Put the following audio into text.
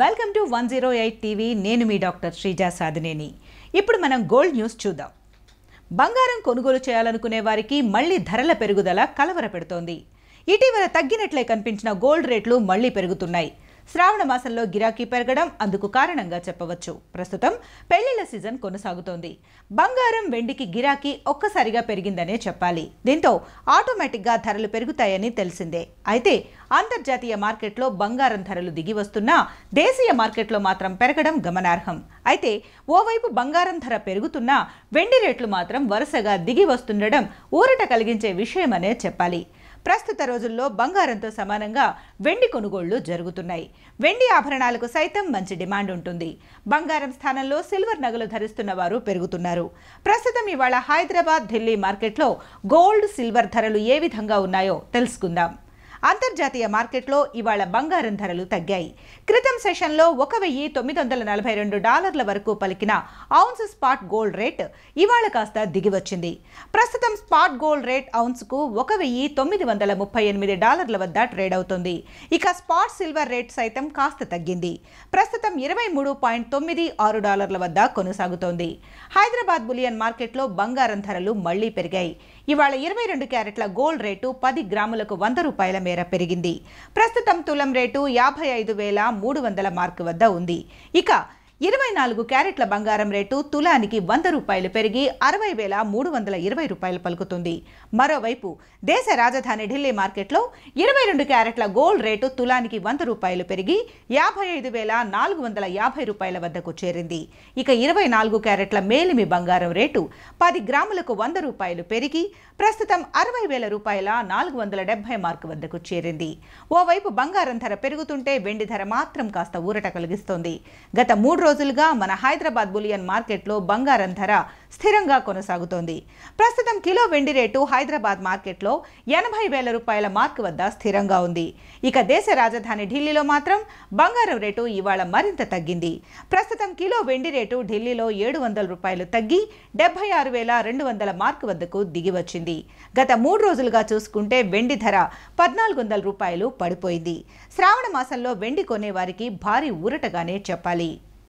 welcome to one zero eight TV నేను మీ doctor శ్రీజా Sadhineni ఇప్పుడు మనం గోల్డ్ న్యూస్ చూద్దాం బంగారం కొనుగోలు చేయాలనుకునే వారికి మళ్లీ ధరల పెరుగుదల కలవర పెడుతోంది ఇటీవల తగ్గినట్లే కనిపించిన గోల్డ్ రేట్లు మళ్లీ పెరుగుతున్నాయి శ్రావణ మాసంలో గిరాకీ పెరగడం అందుకు కారణంగా చెప్పవచ్చు ప్రస్తుతం పెళ్లిళ్ల సీజన్ కొనసాగుతోంది బంగారం వెండికి గిరాకీ ఒక్కసారిగా పెరిగిందనే చెప్పాలి దీంతో ఆటోమేటిక్గా ధరలు పెరుగుతాయని తెలిసిందే అయితే అంతర్జాతీయ మార్కెట్లో బంగారం ధరలు దిగి వస్తున్నా దేశీయ మార్కెట్లో మాత్రం పెరగడం గమనార్హం అయితే ఓవైపు బంగారం ధర పెరుగుతున్నా వెండి రేట్లు మాత్రం వరుసగా దిగి వస్తుండడం ఊరట కలిగించే విషయమనే చెప్పాలి ప్రస్తుత రోజుల్లో బంగారంతో సమానంగా వెండి కొనుగోళ్లు జరుగుతున్నాయి వెండి ఆభరణాలకు సైతం మంచి డిమాండ్ ఉంటుంది బంగారం స్థానంలో సిల్వర్ నగలు ధరిస్తున్న వారు పెరుగుతున్నారు ప్రస్తుతం ఇవాళ హైదరాబాద్ ఢిల్లీ మార్కెట్లో గోల్డ్ సిల్వర్ ధరలు ఏ విధంగా ఉన్నాయో తెలుసుకుందాం అంతర్జాతీయ మార్కెట్లో ఇవాళ బంగారం ధరలు తగ్గాయి క్రితం సెషన్లో ఒక వెయ్యి తొమ్మిది వందల నలభై రెండు డాలర్ల వరకు పలికిన ఔన్స్ స్పాట్ గోల్డ్ రేట్ ఇవాళ కాస్త దిగివచ్చింది ప్రస్తుతం స్పాట్ గోల్డ్ రేట్ ఔన్స్కు ఒక వెయ్యి తొమ్మిది వందల ముప్పై ఎనిమిది డాలర్ల వద్ద ట్రేడ్ అవుతుంది ఇక స్పాట్ సిల్వర్ రేట్ సైతం కాస్త తగ్గింది ప్రస్తుతం ఇరవై మూడు పాయింట్ తొమ్మిది ఆరు డాలర్ల వద్ద కొనసాగుతోంది హైదరాబాద్ బులియన్ మార్కెట్లో బంగారం ధరలు మళ్లీ పెరిగాయి ఇవాళ ఇరవై రెండు క్యారెట్ల గోల్డ్ రేటు పది గ్రాములకు వంద రూపాయల మేర మేర పెరిగింది ప్రస్తుతం తులం రేటు యాభై ఐదు వేల మూడు వందల మార్కు వద్ద ఉంది ఇక ఇరవై నాలుగు క్యారెట్ల బంగారం రేటు తులానికి వంద రూపాయలు పెరిగి అరవై వేల మూడు వందల ఇరవై రూపాయలు పలుకుతుంది మరోవైపు దేశ రాజధాని ఢిల్లీ మార్కెట్లో ఇరవై రెండు క్యారెట్ల గోల్డ్ రేటు తులానికి వంద రూపాయలు పెరిగి యాభై ఐదు వేల నాలుగు వందల యాభై రూపాయల వద్దకు చేరింది ఇక ఇరవై నాలుగు క్యారెట్ల మేలిమి బంగారం రేటు పది గ్రాములకు వంద రూపాయలు పెరిగి ప్రస్తుతం అరవై వేల రూపాయల నాలుగు వందల డెబ్బై మార్కు వద్దకు చేరింది ఓవైపు బంగారం ధర పెరుగుతుంటే వెండి ధర మాత్రం కాస్త ఊరట కలిగిస్తోంది గత మూడు రోజులుగా మన హైదరాబాద్ బులియన్ మార్కెట్లో బంగారం ధర స్థిరంగా కొనసాగుతోంది ప్రస్తుతం కిలో వెండి రేటు హైదరాబాద్ మార్కెట్లో ఎనభై వేల రూపాయల మార్క్ వద్ద స్థిరంగా ఉంది ఇక దేశ రాజధాని ఢిల్లీలో మాత్రం బంగారం రేటు ఇవాళ మరింత తగ్గింది ప్రస్తుతం కిలో వెండి రేటు ఢిల్లీలో ఏడు వందల రూపాయలు తగ్గి డెబ్బై ఆరు వేల రెండు వందల మార్క్ వద్దకు దిగివచ్చింది గత మూడు రోజులుగా చూసుకుంటే వెండి ధర పద్నాలుగు వందల రూపాయలు పడిపోయింది శ్రావణ మాసంలో వెండి కొనేవారికి భారీ ఊరటగానే చెప్పాలి